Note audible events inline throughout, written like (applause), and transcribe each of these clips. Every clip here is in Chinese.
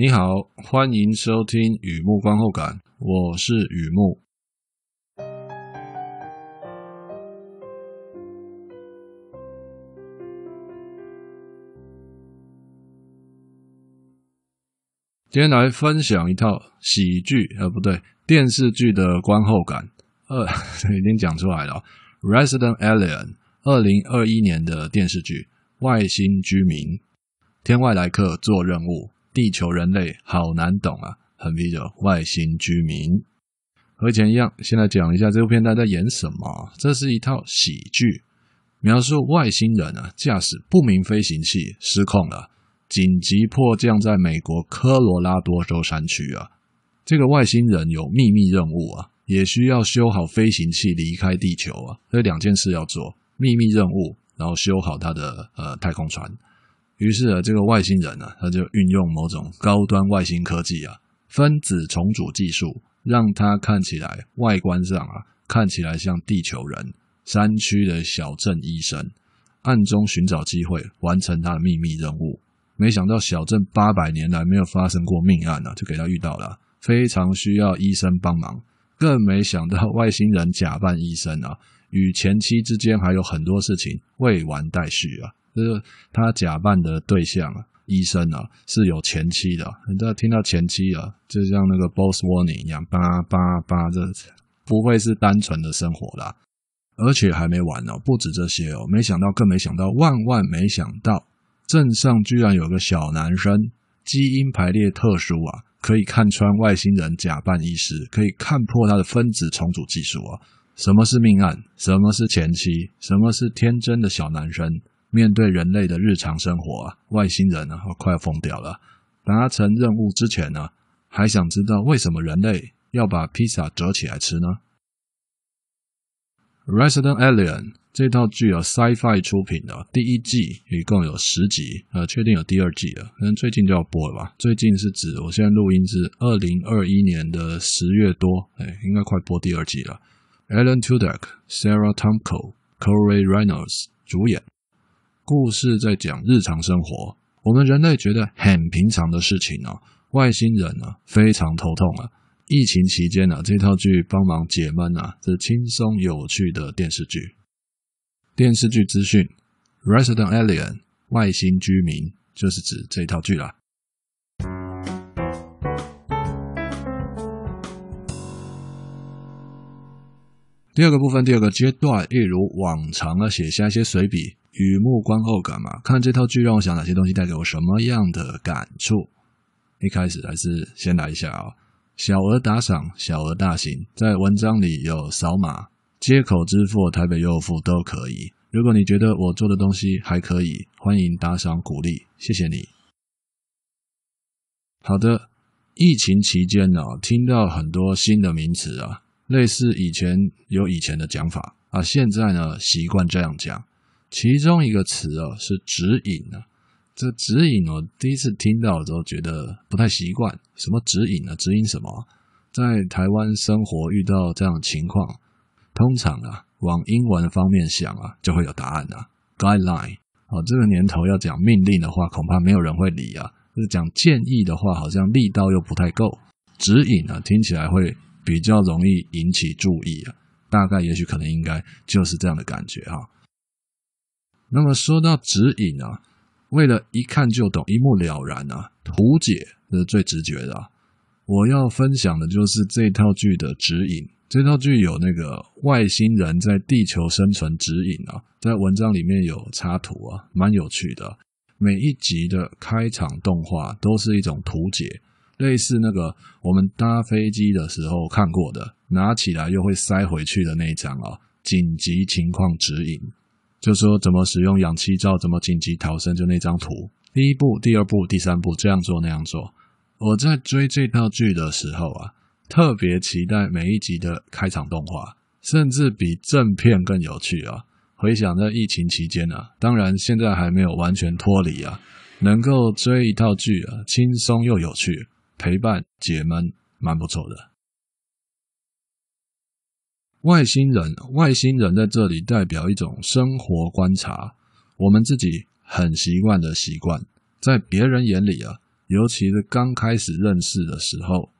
你好，欢迎收听《雨幕观后感》，我是雨幕。今天来分享一套喜剧，呃，不对，电视剧的观后感。呃，(laughs) 已经讲出来了，《Resident Alien》二零二一年的电视剧《外星居民》天外来客做任务。地球人类好难懂啊，很比较外星居民和以前一样，先来讲一下这部片在演什么。这是一套喜剧，描述外星人啊驾驶不明飞行器失控了，紧急迫降在美国科罗拉多州山区啊。这个外星人有秘密任务啊，也需要修好飞行器离开地球啊。这两件事要做：秘密任务，然后修好他的呃太空船。于是啊，这个外星人呢，他就运用某种高端外星科技啊，分子重组技术，让他看起来外观上啊，看起来像地球人。山区的小镇医生，暗中寻找机会完成他的秘密任务。没想到小镇八百年来没有发生过命案呢，就给他遇到了非常需要医生帮忙。更没想到外星人假扮医生啊，与前妻之间还有很多事情未完待续啊。是他假扮的对象，啊，医生啊是有前妻的。你知道听到前妻啊，就像那个 “boss warning” 一样，叭叭叭，这不会是单纯的生活啦。而且还没完哦，不止这些哦。没想到，更没想到，万万没想到，镇上居然有个小男生，基因排列特殊啊，可以看穿外星人假扮医师，可以看破他的分子重组技术啊。什么是命案？什么是前妻？什么是天真的小男生？面对人类的日常生活啊，外星人啊，快要疯掉了。达成任务之前呢，还想知道为什么人类要把披萨折起来吃呢？《Resident Alien》这套具有 Sci-Fi 出品的第一季一共有十集，呃，确定有第二季了，可能最近就要播了吧？最近是指我现在录音是二零二一年的十月多，哎，应该快播第二季了。Alan Tudyk、Sarah Tomko、Corey Reynolds 主演。故事在讲日常生活，我们人类觉得很平常的事情哦。外星人呢，非常头痛啊。疫情期间呢，这套剧帮忙解闷啊，是轻松有趣的电视剧。电视剧资讯《Resident Alien》外星居民就是指这套剧啦。第二个部分，第二个阶段，一如往常啊，写下一些随笔、雨幕观后感嘛。看这套剧让我想哪些东西带给我什么样的感触。一开始还是先来一下啊，小额打赏，小额大型，在文章里有扫码接口支付，台北右付都可以。如果你觉得我做的东西还可以，欢迎打赏鼓励，谢谢你。好的，疫情期间呢，听到很多新的名词啊。类似以前有以前的讲法啊，现在呢习惯这样讲。其中一个词啊是指引啊，这指引我第一次听到的时候觉得不太习惯。什么指引呢？指引什么？在台湾生活遇到这样情况，通常啊往英文方面想啊，就会有答案啊。Guideline 啊，这个年头要讲命令的话，恐怕没有人会理啊。就是讲建议的话，好像力道又不太够。指引啊，听起来会。比较容易引起注意啊，大概也许可能应该就是这样的感觉哈。那么说到指引啊，为了一看就懂、一目了然啊，图解是最直觉的。我要分享的就是这套剧的指引，这套剧有那个外星人在地球生存指引啊，在文章里面有插图啊，蛮有趣的。每一集的开场动画都是一种图解。类似那个我们搭飞机的时候看过的，拿起来又会塞回去的那一张啊，紧急情况指引，就说怎么使用氧气罩，怎么紧急逃生，就那张图。第一步，第二步，第三步，这样做那样做。我在追这套剧的时候啊，特别期待每一集的开场动画，甚至比正片更有趣啊！回想在疫情期间啊，当然现在还没有完全脱离啊，能够追一套剧啊，轻松又有趣。陪伴解闷蛮不错的。外星人，外星人在这里代表一种生活观察，我们自己很习惯的习惯，在别人眼里啊，尤其是刚开始认识的时候，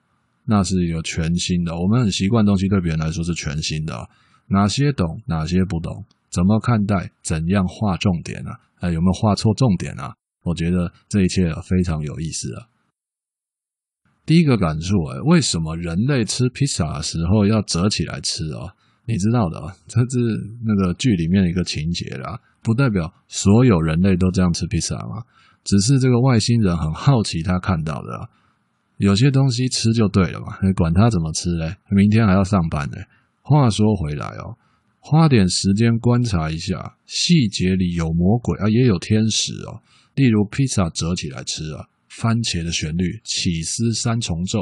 那是有全新的。我们很习惯东西，对别人来说是全新的。哪些懂，哪些不懂？怎么看待？怎样画重点呢？哎，有没有画错重点呢？我觉得这一切非常有意思啊。第一个感触哎，为什么人类吃披萨时候要折起来吃哦？你知道的啊，这是那个剧里面一个情节啦，不代表所有人类都这样吃披萨嘛。只是这个外星人很好奇他看到的，有些东西吃就对了嘛，管他怎么吃嘞，明天还要上班嘞。话说回来哦，花点时间观察一下，细节里有魔鬼啊，也有天使哦。例如披萨折起来吃啊。番茄的旋律，起司三重奏，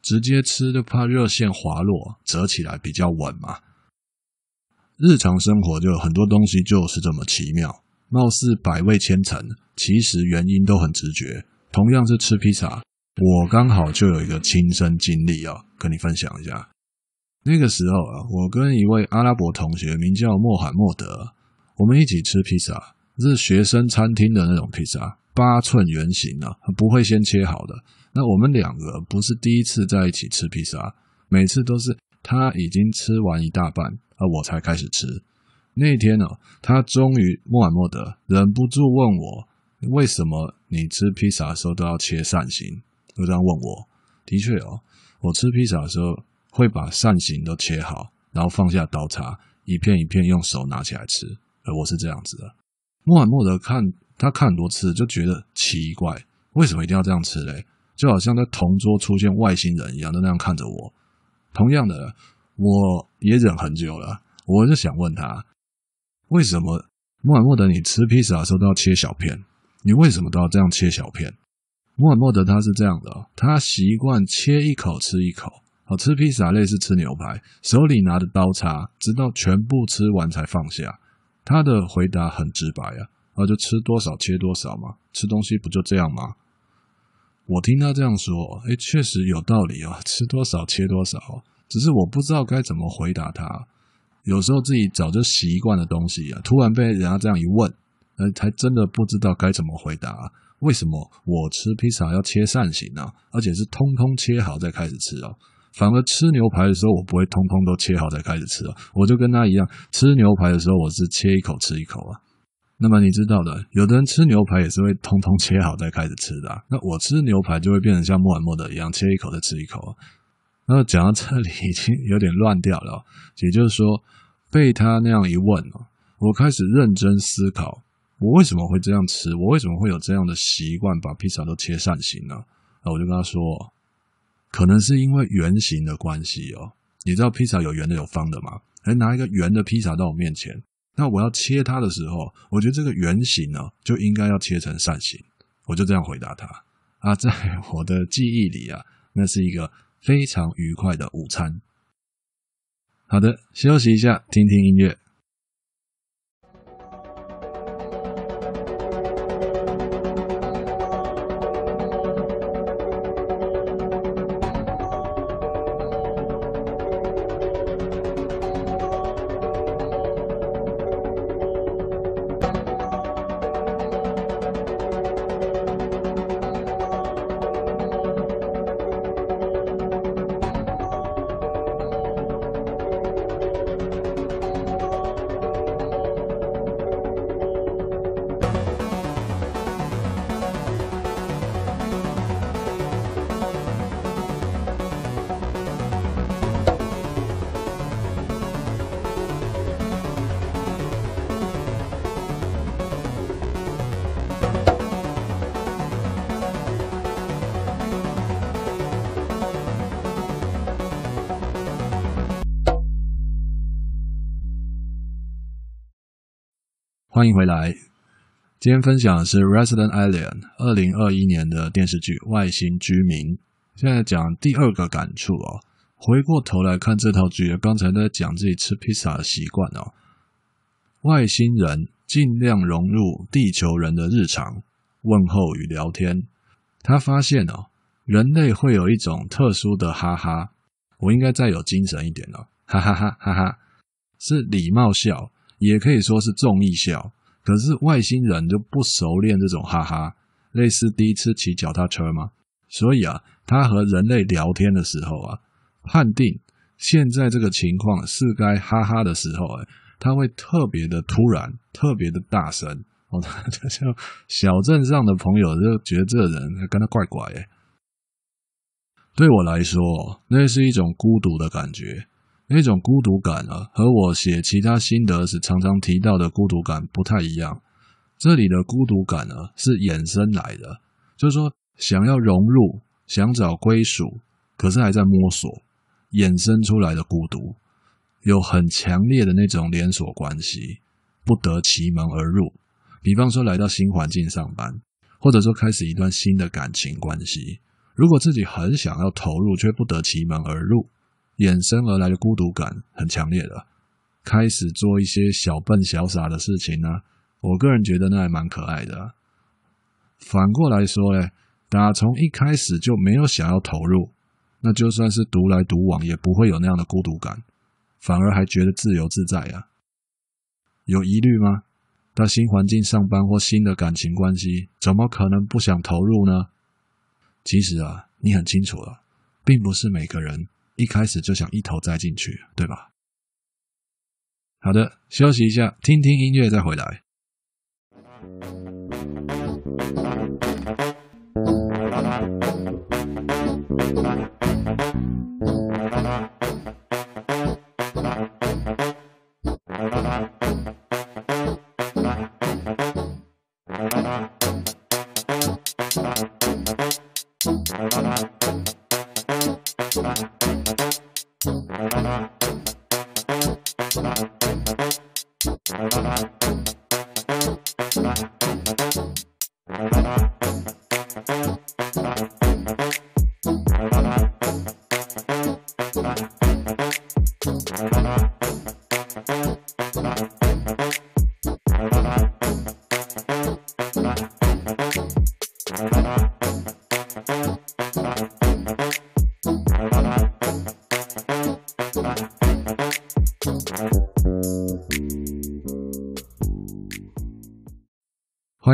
直接吃就怕热线滑落，折起来比较稳嘛。日常生活就很多东西就是这么奇妙，貌似百味千层，其实原因都很直觉。同样是吃披萨，我刚好就有一个亲身经历要跟你分享一下。那个时候啊，我跟一位阿拉伯同学名叫穆罕默德，我们一起吃披萨，是学生餐厅的那种披萨。八寸圆形啊，不会先切好的。那我们两个不是第一次在一起吃披萨，每次都是他已经吃完一大半，而我才开始吃。那天呢，他终于莫罕默德忍不住问我，为什么你吃披萨的时候都要切扇形？就这样问我。的确哦，我吃披萨的时候会把扇形都切好，然后放下刀叉，一片一片用手拿起来吃。而我是这样子的。莫罕默德看。他看很多次就觉得奇怪，为什么一定要这样吃嘞？就好像在同桌出现外星人一样，都那样看着我。同样的，我也忍很久了，我就想问他，为什么穆罕默德，你吃披萨的时候都要切小片？你为什么都要这样切小片？穆罕默德他是这样的，他习惯切一口吃一口，好吃披萨类似吃牛排，手里拿着刀叉，直到全部吃完才放下。他的回答很直白啊。然后就吃多少切多少嘛，吃东西不就这样吗？我听他这样说，哎，确实有道理哦，吃多少切多少。只是我不知道该怎么回答他。有时候自己早就习惯的东西啊，突然被人家这样一问，呃，才真的不知道该怎么回答。为什么我吃披萨要切扇形呢？而且是通通切好再开始吃哦。反而吃牛排的时候，我不会通通都切好再开始吃哦。我就跟他一样，吃牛排的时候，我是切一口吃一口啊。那么你知道的，有的人吃牛排也是会通通切好再开始吃的。那我吃牛排就会变成像莫罕默的一样，切一口再吃一口。那讲到这里已经有点乱掉了。也就是说，被他那样一问哦，我开始认真思考，我为什么会这样吃？我为什么会有这样的习惯，把披萨都切扇形呢？那我就跟他说，可能是因为圆形的关系哦。你知道披萨有圆的有方的吗？哎，拿一个圆的披萨到我面前。那我要切它的时候，我觉得这个圆形呢就应该要切成扇形，我就这样回答他。啊，在我的记忆里啊，那是一个非常愉快的午餐。好的，休息一下，听听音乐。欢迎回来。今天分享的是《Resident Alien》二零二一年的电视剧《外星居民》。现在讲第二个感触哦。回过头来看这套剧，刚才在讲自己吃披萨的习惯哦。外星人尽量融入地球人的日常问候与聊天。他发现哦，人类会有一种特殊的哈哈。我应该再有精神一点哦，哈哈哈哈哈哈，是礼貌笑。也可以说是重义笑，可是外星人就不熟练这种哈哈，类似第一次骑脚踏车嘛。所以啊，他和人类聊天的时候啊，判定现在这个情况是该哈哈的时候，哎，他会特别的突然，特别的大声。哦，他 (laughs) 就小镇上的朋友就觉得这人跟他怪怪的。对我来说，那是一种孤独的感觉。那种孤独感啊，和我写其他心得时常常提到的孤独感不太一样。这里的孤独感呢，是衍生来的，就是说想要融入，想找归属，可是还在摸索，衍生出来的孤独，有很强烈的那种连锁关系，不得其门而入。比方说来到新环境上班，或者说开始一段新的感情关系，如果自己很想要投入，却不得其门而入。衍生而来的孤独感很强烈的，开始做一些小笨小傻的事情呢。我个人觉得那还蛮可爱的。反过来说呢，打从一开始就没有想要投入，那就算是独来独往也不会有那样的孤独感，反而还觉得自由自在啊。有疑虑吗？到新环境上班或新的感情关系，怎么可能不想投入呢？其实啊，你很清楚了，并不是每个人。一开始就想一头栽进去，对吧？好的，休息一下，听听音乐再回来。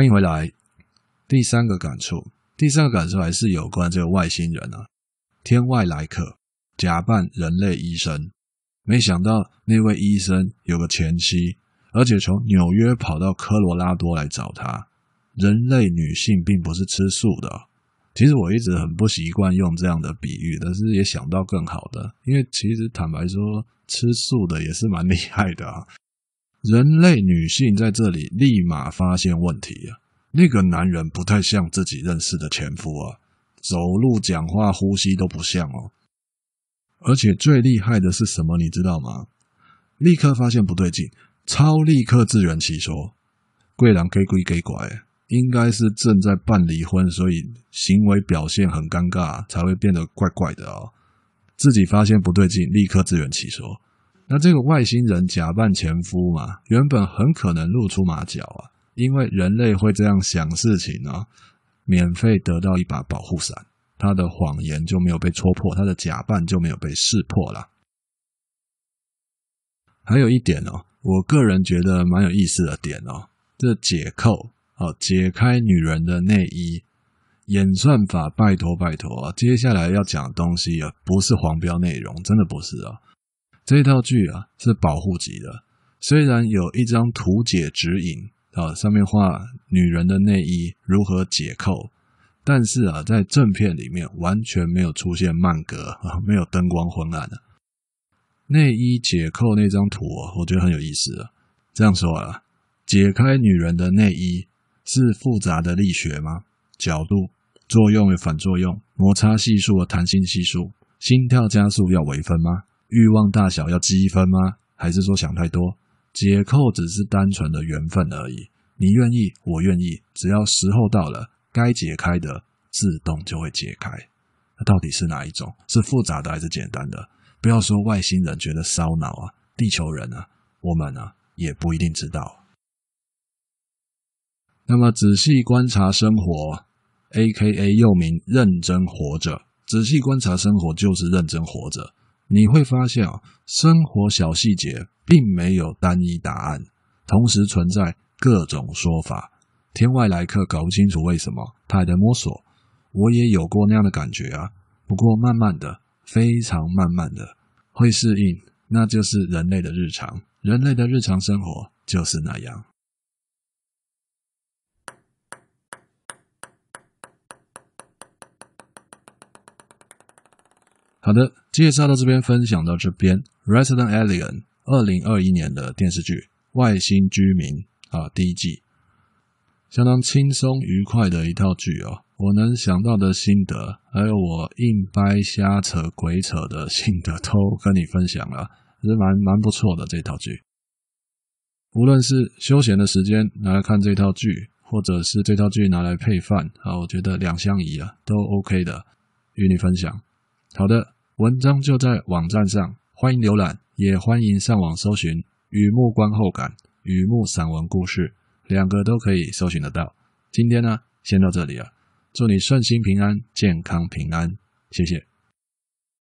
迎回来，第三个感触，第三个感触还是有关这个外星人啊，天外来客假扮人类医生，没想到那位医生有个前妻，而且从纽约跑到科罗拉多来找他。人类女性并不是吃素的，其实我一直很不习惯用这样的比喻，但是也想到更好的，因为其实坦白说，吃素的也是蛮厉害的啊。人类女性在这里立马发现问题啊！那个男人不太像自己认识的前夫啊，走路、讲话、呼吸都不像哦。而且最厉害的是什么？你知道吗？立刻发现不对劲，超立刻自圆其说。贵人给鬼给拐，应该是正在办离婚，所以行为表现很尴尬，才会变得怪怪的哦。自己发现不对劲，立刻自圆其说。那这个外星人假扮前夫嘛，原本很可能露出马脚啊，因为人类会这样想事情啊，免费得到一把保护伞，他的谎言就没有被戳破，他的假扮就没有被识破了。还有一点哦，我个人觉得蛮有意思的点哦，这解扣哦，解开女人的内衣演算法，拜托拜托啊！接下来要讲东西啊，不是黄标内容，真的不是啊。这套剧啊是保护级的，虽然有一张图解指引啊，上面画女人的内衣如何解扣，但是啊，在正片里面完全没有出现慢格啊，没有灯光昏暗的内衣解扣那张图啊，我觉得很有意思啊。这样说啊，解开女人的内衣是复杂的力学吗？角度、作用与反作用、摩擦系数和弹性系数、心跳加速要微分吗？欲望大小要积分吗？还是说想太多？解扣只是单纯的缘分而已。你愿意，我愿意，只要时候到了，该解开的自动就会解开。那到底是哪一种？是复杂的还是简单的？不要说外星人觉得烧脑啊，地球人啊，我们啊也不一定知道。那么仔细观察生活，A.K.A. 又名认真活着。仔细观察生活就是认真活着。你会发现啊，生活小细节并没有单一答案，同时存在各种说法。天外来客搞不清楚为什么，他还在摸索。我也有过那样的感觉啊，不过慢慢的，非常慢慢的会适应，那就是人类的日常，人类的日常生活就是那样。好的。介绍到这边分享到这边，《Resident Alien》二零二一年的电视剧《外星居民》啊，第一季相当轻松愉快的一套剧哦。我能想到的心得，还有我硬掰、瞎扯、鬼扯的心得，都跟你分享了，是蛮蛮不错的这套剧。无论是休闲的时间拿来看这套剧，或者是这套剧拿来配饭啊，我觉得两相宜啊，都 OK 的，与你分享。好的。文章就在网站上，欢迎浏览，也欢迎上网搜寻《雨幕观后感》《雨幕散文故事》，两个都可以搜寻得到。今天呢，先到这里了。祝你顺心平安，健康平安，谢谢。